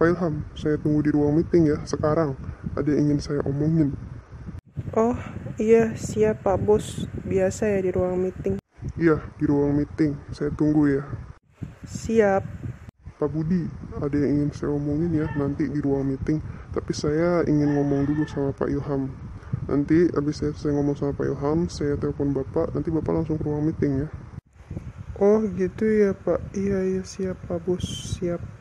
Pak Ilham, saya tunggu di ruang meeting ya sekarang. Ada yang ingin saya omongin. Oh, iya, siap Pak Bos. Biasa ya di ruang meeting. Iya, di ruang meeting. Saya tunggu ya. Siap. Pak Budi, ada yang ingin saya omongin ya nanti di ruang meeting. Tapi saya ingin ngomong dulu sama Pak Ilham. Nanti abis saya, saya ngomong sama Pak Ilham, saya telepon Bapak. Nanti Bapak langsung ke ruang meeting ya. Oh gitu ya Pak. Iya, iya siap Pak Bos. Siap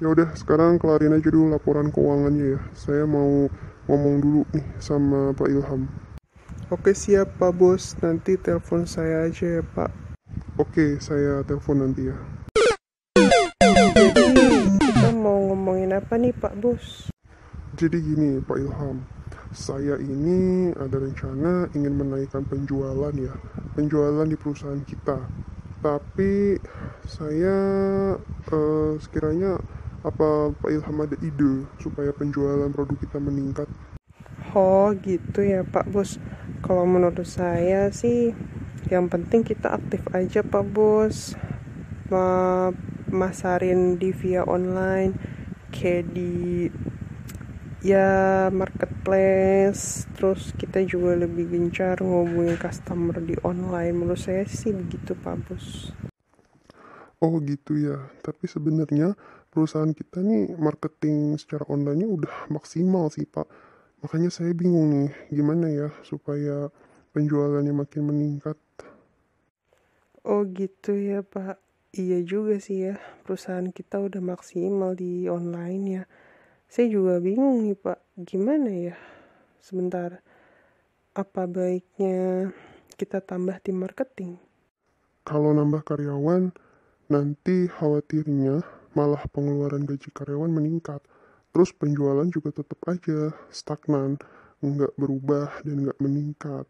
ya udah sekarang kelarin aja dulu laporan keuangannya ya saya mau ngomong dulu nih sama Pak Ilham oke siap Pak Bos nanti telepon saya aja ya Pak oke saya telepon nanti ya kita mau ngomongin apa nih Pak Bos jadi gini Pak Ilham saya ini ada rencana ingin menaikkan penjualan ya penjualan di perusahaan kita tapi saya eh, sekiranya apa Pak Ilham ada ide supaya penjualan produk kita meningkat? Oh gitu ya Pak Bos. Kalau menurut saya sih yang penting kita aktif aja Pak Bos. Masarin di via online kayak di ya marketplace terus kita juga lebih gencar ngomongin customer di online menurut saya sih begitu Pak Bos. Oh gitu ya, tapi sebenarnya perusahaan kita nih marketing secara online udah maksimal sih pak makanya saya bingung nih gimana ya supaya penjualannya makin meningkat oh gitu ya pak iya juga sih ya perusahaan kita udah maksimal di online ya saya juga bingung nih pak gimana ya sebentar apa baiknya kita tambah tim marketing kalau nambah karyawan nanti khawatirnya malah pengeluaran gaji karyawan meningkat. Terus penjualan juga tetap aja stagnan, nggak berubah dan nggak meningkat.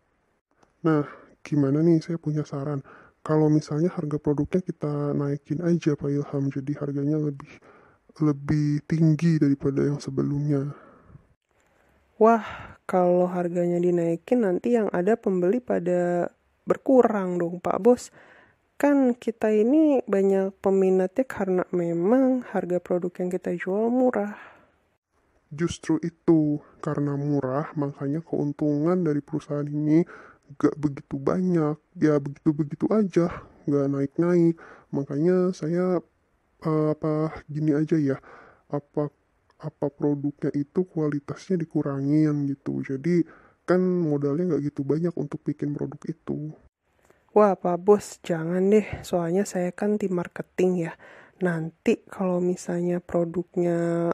Nah, gimana nih saya punya saran? Kalau misalnya harga produknya kita naikin aja Pak Ilham, jadi harganya lebih lebih tinggi daripada yang sebelumnya. Wah, kalau harganya dinaikin nanti yang ada pembeli pada berkurang dong Pak Bos kan kita ini banyak peminatnya karena memang harga produk yang kita jual murah. Justru itu, karena murah, makanya keuntungan dari perusahaan ini gak begitu banyak. Ya begitu-begitu aja, gak naik-naik. Makanya saya uh, apa gini aja ya, apa apa produknya itu kualitasnya dikurangin gitu. Jadi kan modalnya gak gitu banyak untuk bikin produk itu wah Pak Bos jangan deh soalnya saya kan tim marketing ya. Nanti kalau misalnya produknya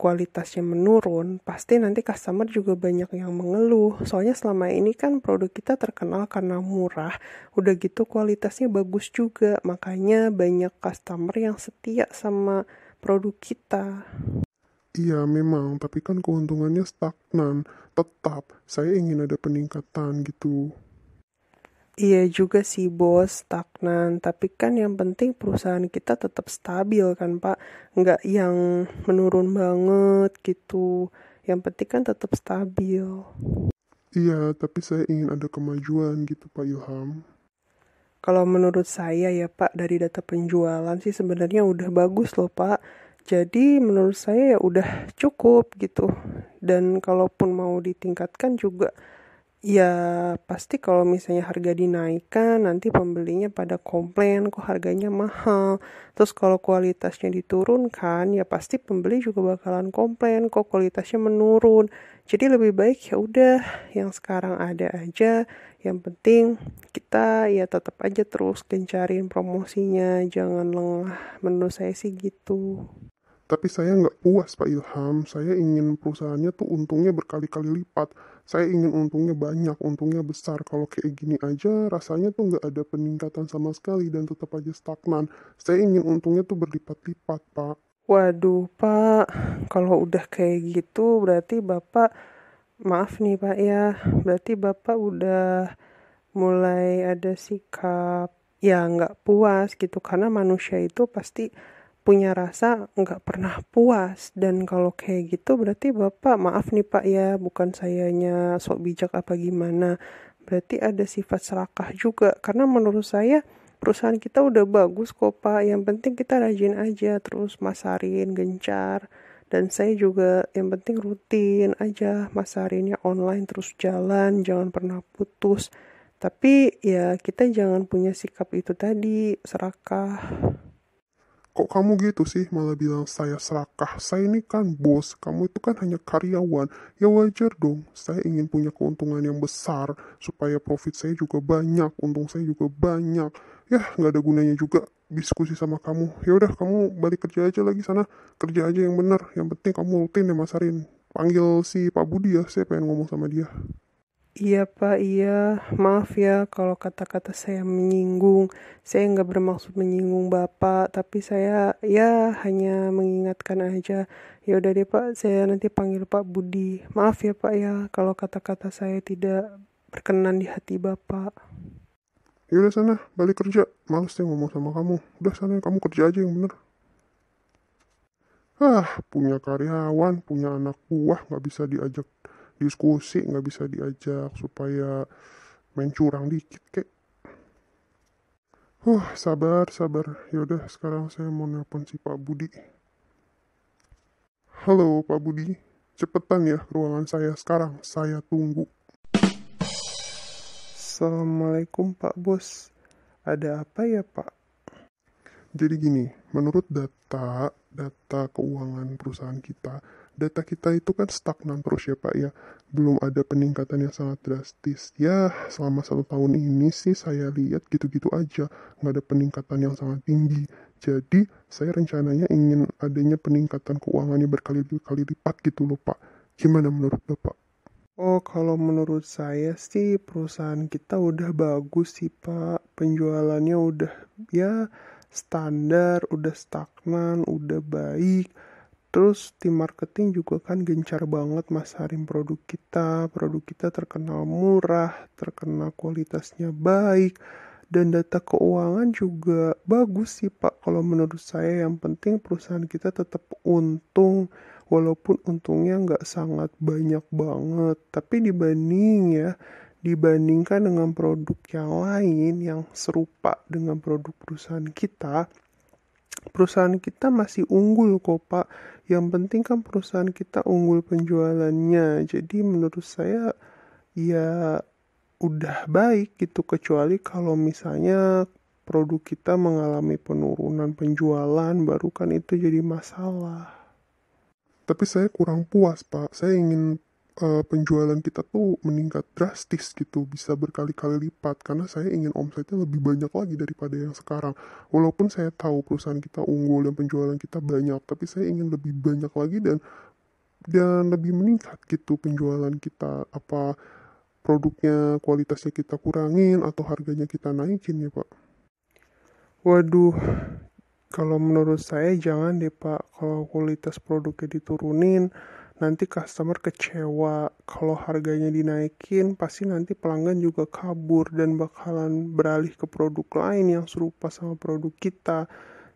kualitasnya menurun, pasti nanti customer juga banyak yang mengeluh. Soalnya selama ini kan produk kita terkenal karena murah, udah gitu kualitasnya bagus juga, makanya banyak customer yang setia sama produk kita. Iya memang, tapi kan keuntungannya stagnan. Tetap, saya ingin ada peningkatan gitu. Iya juga sih bos, stagnan. Tapi kan yang penting perusahaan kita tetap stabil kan pak. Nggak yang menurun banget gitu. Yang penting kan tetap stabil. Iya, tapi saya ingin ada kemajuan gitu Pak Yoham. Kalau menurut saya ya Pak, dari data penjualan sih sebenarnya udah bagus loh Pak. Jadi menurut saya ya udah cukup gitu. Dan kalaupun mau ditingkatkan juga Ya pasti kalau misalnya harga dinaikkan nanti pembelinya pada komplain kok harganya mahal. Terus kalau kualitasnya diturunkan ya pasti pembeli juga bakalan komplain kok kualitasnya menurun. Jadi lebih baik ya udah yang sekarang ada aja. Yang penting kita ya tetap aja terus gencarin promosinya, jangan lengah. Menurut saya sih gitu. Tapi saya nggak puas Pak Ilham, saya ingin perusahaannya tuh untungnya berkali-kali lipat saya ingin untungnya banyak, untungnya besar. Kalau kayak gini aja rasanya tuh nggak ada peningkatan sama sekali dan tetap aja stagnan. Saya ingin untungnya tuh berlipat-lipat, Pak. Waduh, Pak. Kalau udah kayak gitu berarti Bapak, maaf nih Pak ya, berarti Bapak udah mulai ada sikap ya nggak puas gitu karena manusia itu pasti punya rasa nggak pernah puas dan kalau kayak gitu berarti bapak maaf nih pak ya bukan sayanya sok bijak apa gimana berarti ada sifat serakah juga karena menurut saya perusahaan kita udah bagus kok pak yang penting kita rajin aja terus masarin gencar dan saya juga yang penting rutin aja masarinnya online terus jalan jangan pernah putus tapi ya kita jangan punya sikap itu tadi serakah kok kamu gitu sih malah bilang saya serakah saya ini kan bos kamu itu kan hanya karyawan ya wajar dong saya ingin punya keuntungan yang besar supaya profit saya juga banyak untung saya juga banyak ya nggak ada gunanya juga diskusi sama kamu ya udah kamu balik kerja aja lagi sana kerja aja yang benar yang penting kamu rutin ya masarin panggil si Pak Budi ya saya pengen ngomong sama dia Iya pak, iya. Maaf ya kalau kata-kata saya menyinggung. Saya nggak bermaksud menyinggung bapak, tapi saya ya hanya mengingatkan aja. Ya udah deh pak, saya nanti panggil pak Budi. Maaf ya pak ya kalau kata-kata saya tidak berkenan di hati bapak. Yaudah sana, balik kerja. Males deh ngomong sama kamu. Udah sana, kamu kerja aja yang bener. Ah, punya karyawan, punya anak buah, nggak bisa diajak diskusi nggak bisa diajak supaya main curang dikit kek Huh, sabar, sabar. Yaudah, sekarang saya mau nelpon si Pak Budi. Halo, Pak Budi. Cepetan ya ruangan saya sekarang. Saya tunggu. Assalamualaikum, Pak Bos. Ada apa ya, Pak? Jadi gini, menurut data data keuangan perusahaan kita, data kita itu kan stagnan terus ya Pak ya. Belum ada peningkatan yang sangat drastis. Ya selama satu tahun ini sih saya lihat gitu-gitu aja. Nggak ada peningkatan yang sangat tinggi. Jadi saya rencananya ingin adanya peningkatan keuangannya berkali-kali lipat gitu loh Pak. Gimana menurut Bapak? Oh, kalau menurut saya sih perusahaan kita udah bagus sih, Pak. Penjualannya udah ya standar, udah stagnan, udah baik Terus tim marketing juga kan gencar banget masarin produk kita, produk kita terkenal murah, terkenal kualitasnya baik, dan data keuangan juga bagus sih Pak. Kalau menurut saya yang penting perusahaan kita tetap untung, walaupun untungnya nggak sangat banyak banget, tapi dibanding ya, dibandingkan dengan produk yang lain yang serupa dengan produk perusahaan kita, perusahaan kita masih unggul kok pak yang penting kan perusahaan kita unggul penjualannya jadi menurut saya ya udah baik gitu kecuali kalau misalnya produk kita mengalami penurunan penjualan baru kan itu jadi masalah tapi saya kurang puas pak saya ingin uh, penjualan kita tuh meningkat drastis gitu bisa berkali-kali lipat karena saya ingin omsetnya lebih banyak lagi daripada yang sekarang walaupun saya tahu perusahaan kita unggul dan penjualan kita banyak tapi saya ingin lebih banyak lagi dan dan lebih meningkat gitu penjualan kita apa produknya kualitasnya kita kurangin atau harganya kita naikin ya pak waduh kalau menurut saya jangan deh pak kalau kualitas produknya diturunin nanti customer kecewa kalau harganya dinaikin pasti nanti pelanggan juga kabur dan bakalan beralih ke produk lain yang serupa sama produk kita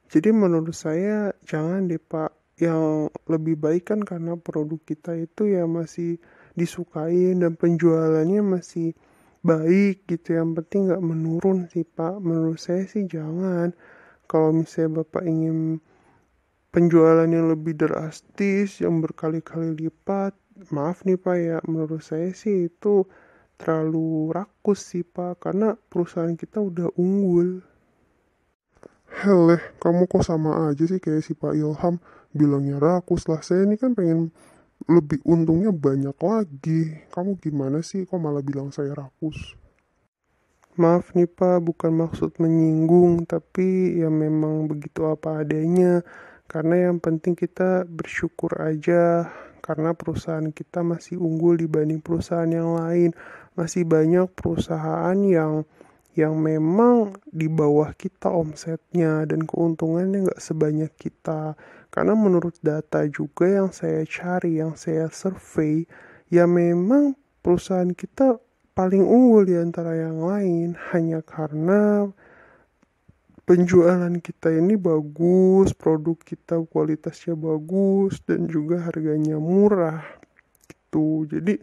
jadi menurut saya jangan deh pak yang lebih baik kan karena produk kita itu ya masih disukai dan penjualannya masih baik gitu yang penting nggak menurun sih pak menurut saya sih jangan kalau misalnya bapak ingin penjualan yang lebih drastis yang berkali-kali lipat maaf nih pak ya menurut saya sih itu terlalu rakus sih pak karena perusahaan kita udah unggul Heleh, kamu kok sama aja sih kayak si Pak Ilham bilangnya rakus lah. Saya ini kan pengen lebih untungnya banyak lagi. Kamu gimana sih kok malah bilang saya rakus? Maaf nih Pak, bukan maksud menyinggung, tapi ya memang begitu apa adanya karena yang penting kita bersyukur aja karena perusahaan kita masih unggul dibanding perusahaan yang lain masih banyak perusahaan yang yang memang di bawah kita omsetnya dan keuntungannya nggak sebanyak kita karena menurut data juga yang saya cari yang saya survei ya memang perusahaan kita paling unggul di antara yang lain hanya karena penjualan kita ini bagus, produk kita kualitasnya bagus dan juga harganya murah gitu. Jadi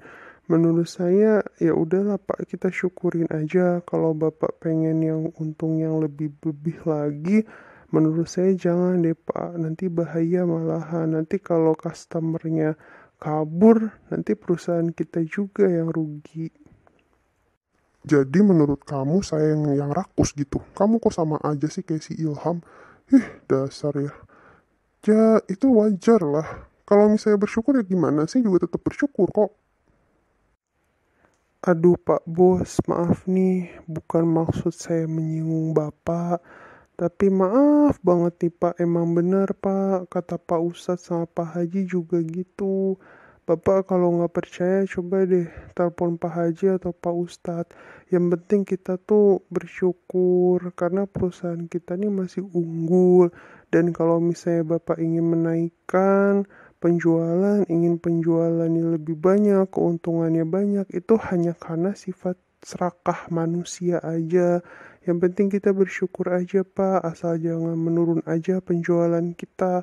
menurut saya ya udahlah Pak kita syukurin aja kalau Bapak pengen yang untung yang lebih-lebih lagi menurut saya jangan deh Pak nanti bahaya malahan nanti kalau customernya kabur nanti perusahaan kita juga yang rugi jadi menurut kamu saya yang, yang rakus gitu. Kamu kok sama aja sih kayak si Ilham. Ih, dasar ya. Ya, itu wajar lah. Kalau misalnya bersyukur ya gimana sih juga tetap bersyukur kok. Aduh Pak Bos, maaf nih, bukan maksud saya menyinggung Bapak, tapi maaf banget nih Pak, emang benar Pak, kata Pak Ustadz sama Pak Haji juga gitu. Bapak kalau nggak percaya coba deh telepon Pak Haji atau Pak Ustadz. Yang penting kita tuh bersyukur karena perusahaan kita ini masih unggul. Dan kalau misalnya Bapak ingin menaikkan penjualan, ingin penjualannya lebih banyak, keuntungannya banyak, itu hanya karena sifat serakah manusia aja. Yang penting kita bersyukur aja, Pak. Asal jangan menurun aja penjualan kita.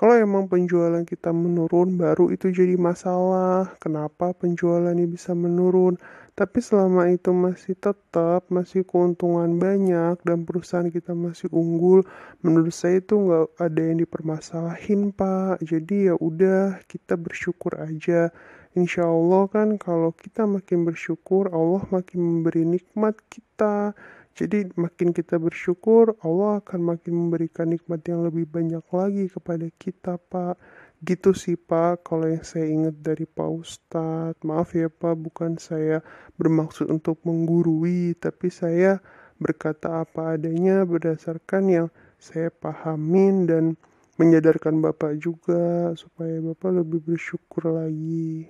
Kalau emang penjualan kita menurun, baru itu jadi masalah. Kenapa penjualannya bisa menurun? Tapi selama itu masih tetap, masih keuntungan banyak, dan perusahaan kita masih unggul, menurut saya itu nggak ada yang dipermasalahin, Pak. Jadi ya udah, kita bersyukur aja. Insya Allah kan kalau kita makin bersyukur, Allah makin memberi nikmat kita. Jadi makin kita bersyukur, Allah akan makin memberikan nikmat yang lebih banyak lagi kepada kita, Pak. Gitu sih, Pak, kalau yang saya ingat dari Pak Ustadz. Maaf ya, Pak, bukan saya bermaksud untuk menggurui, tapi saya berkata apa adanya berdasarkan yang saya pahamin dan menyadarkan Bapak juga supaya Bapak lebih bersyukur lagi.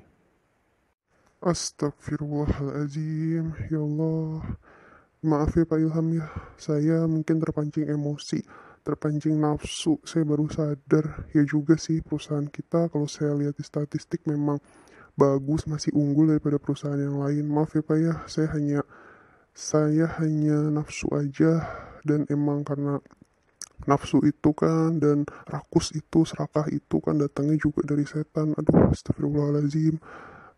Astagfirullahaladzim, ya Allah. Maaf ya Pak Ilham ya, saya mungkin terpancing emosi, terpancing nafsu, saya baru sadar. Ya juga sih perusahaan kita kalau saya lihat di statistik memang bagus, masih unggul daripada perusahaan yang lain. Maaf ya Pak ya, saya hanya saya hanya nafsu aja dan emang karena nafsu itu kan dan rakus itu serakah itu kan datangnya juga dari setan aduh astagfirullahaladzim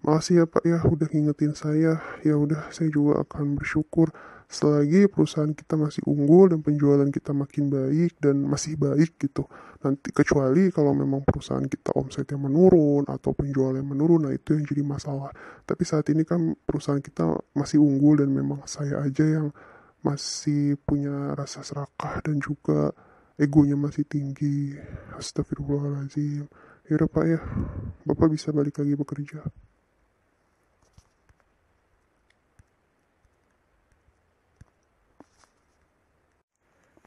Makasih ya Pak ya udah ngingetin saya. Ya udah saya juga akan bersyukur selagi perusahaan kita masih unggul dan penjualan kita makin baik dan masih baik gitu. Nanti kecuali kalau memang perusahaan kita omsetnya menurun atau penjualan menurun, nah itu yang jadi masalah. Tapi saat ini kan perusahaan kita masih unggul dan memang saya aja yang masih punya rasa serakah dan juga egonya masih tinggi. Astagfirullahaladzim. Yaudah Pak ya, Bapak bisa balik lagi bekerja.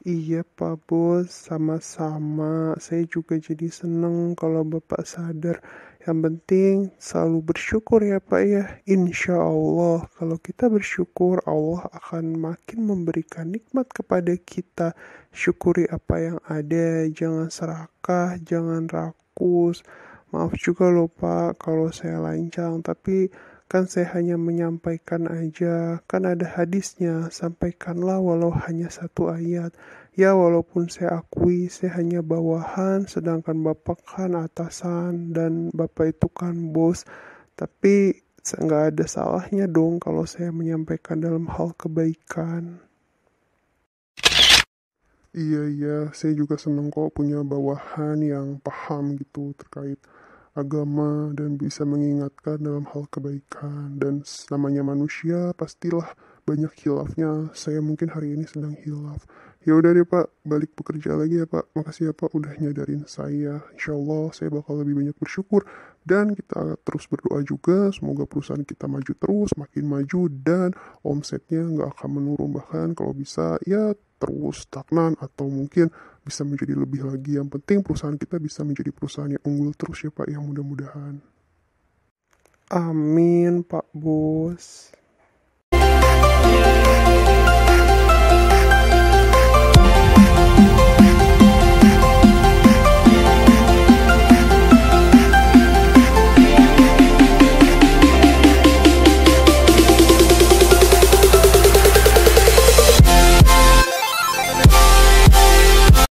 Iya Pak Bos, sama-sama. Saya juga jadi seneng kalau Bapak sadar. Yang penting selalu bersyukur ya Pak ya. Insya Allah kalau kita bersyukur Allah akan makin memberikan nikmat kepada kita. Syukuri apa yang ada, jangan serakah, jangan rakus. Maaf juga lupa kalau saya lancang, tapi Kan saya hanya menyampaikan aja, kan ada hadisnya, sampaikanlah walau hanya satu ayat. Ya walaupun saya akui saya hanya bawahan, sedangkan Bapak kan atasan dan Bapak itu kan bos. Tapi nggak ada salahnya dong kalau saya menyampaikan dalam hal kebaikan. Iya, iya, saya juga seneng kok punya bawahan yang paham gitu terkait agama dan bisa mengingatkan dalam hal kebaikan dan namanya manusia pastilah banyak hilafnya saya mungkin hari ini sedang hilaf ya udah deh pak balik bekerja lagi ya pak makasih ya pak udah nyadarin saya insya Allah saya bakal lebih banyak bersyukur dan kita terus berdoa juga semoga perusahaan kita maju terus makin maju dan omsetnya nggak akan menurun bahkan kalau bisa ya terus stagnan atau mungkin bisa menjadi lebih lagi. Yang penting perusahaan kita bisa menjadi perusahaan yang unggul terus ya Pak, yang mudah-mudahan. Amin Pak Bos.